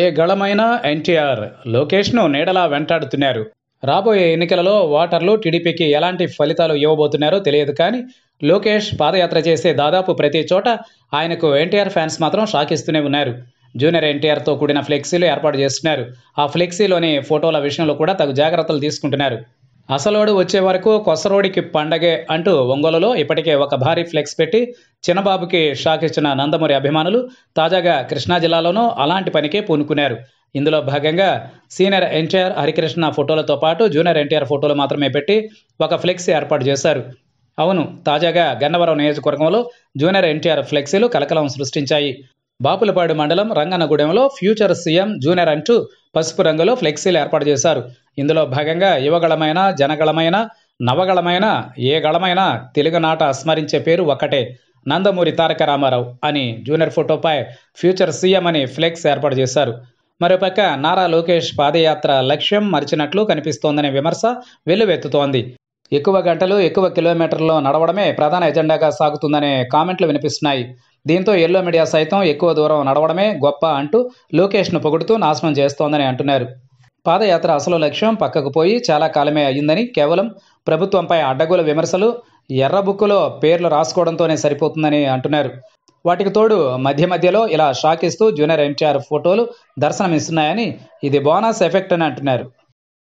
ఏ గళమైన ఎన్టీఆర్ లోకేష్ను నీడలా వెంటాడుతున్నారు రాబోయే ఎన్నికలలో ఓటర్లు టీడీపీకి ఎలాంటి ఫలితాలు ఇవ్వబోతున్నారో తెలియదు కానీ లోకేష్ పాదయాత్ర చేసే దాదాపు ప్రతి చోట ఆయనకు ఎన్టీఆర్ ఫ్యాన్స్ మాత్రం షాకిస్తూనే ఉన్నారు జూనియర్ ఎన్టీఆర్తో కూడిన ఫ్లెక్సీలు ఏర్పాటు చేస్తున్నారు ఆ ఫ్లెక్సీలోని ఫోటోల విషయంలో కూడా తగు జాగ్రత్తలు తీసుకుంటున్నారు అసలోడు వచ్చే వరకు కొసరోడికి పండగే అంటూ ఒంగోలులో ఇప్పటికే ఒక భారీ ఫ్లెక్స్ పెట్టి చిన్నబాబుకి షాక్ ఇచ్చిన నందమూరి అభిమానులు తాజాగా కృష్ణా జిల్లాలోనూ అలాంటి పనికి పూనుకున్నారు ఇందులో భాగంగా సీనియర్ ఎన్టీఆర్ హరికృష్ణ ఫోటోలతో పాటు జూనియర్ ఎన్టీఆర్ ఫోటోలు మాత్రమే పెట్టి ఒక ఫ్లెక్స్ ఏర్పాటు చేశారు అవును తాజాగా గన్నవరం నియోజకవర్గంలో జూనియర్ ఎన్టీఆర్ ఫ్లెక్సీలు కలకలం సృష్టించాయి బాపులపాడు మండలం రంగనగూడెంలో ఫ్యూచర్ సీఎం జూనియర్ అంటూ పసుపు రంగులో ఫ్లెక్సీలు ఏర్పాటు చేశారు ఇందులో భాగంగా యువగళమైన జనగళమైన నవగళమైన ఏ గళమైన తెలుగునాట స్మరించే పేరు ఒక్కటే నందమూరి తారక రామారావు అని జూనియర్ ఫోటోపై ఫ్యూచర్ సీఎం అని ఫ్లెక్స్ ఏర్పాటు చేశారు మరోపక్క నారా లోకేష్ పాదయాత్ర లక్ష్యం మరిచినట్లు కనిపిస్తోందనే విమర్శ వెల్లువెత్తుతోంది ఎక్కువ గంటలు ఎక్కువ కిలోమీటర్లు నడవడమే ప్రధాన ఎజెండాగా సాగుతుందనే కామెంట్లు వినిపిస్తున్నాయి దీంతో ఎల్లో మీడియా సైతం ఎక్కువ దూరం నడవడమే గొప్ప అంటూ లోకేష్ను పొగుడుతూ నాశనం చేస్తోందని అంటున్నారు పాదయాత్ర అసలు లక్ష్యం పక్కకు పోయి చాలా కాలమే అయ్యిందని కేవలం ప్రభుత్వంపై అడ్డగోల విమర్శలు ఎర్రబుక్కులో పేర్లు రాసుకోవడంతోనే సరిపోతుందని అంటున్నారు వాటికి తోడు మధ్య మధ్యలో ఇలా షాక్ ఇస్తూ జూనియర్ ఎన్టీఆర్ ఫోటోలు దర్శనమిస్తున్నాయని ఇది బోనస్ ఎఫెక్ట్ అని అంటున్నారు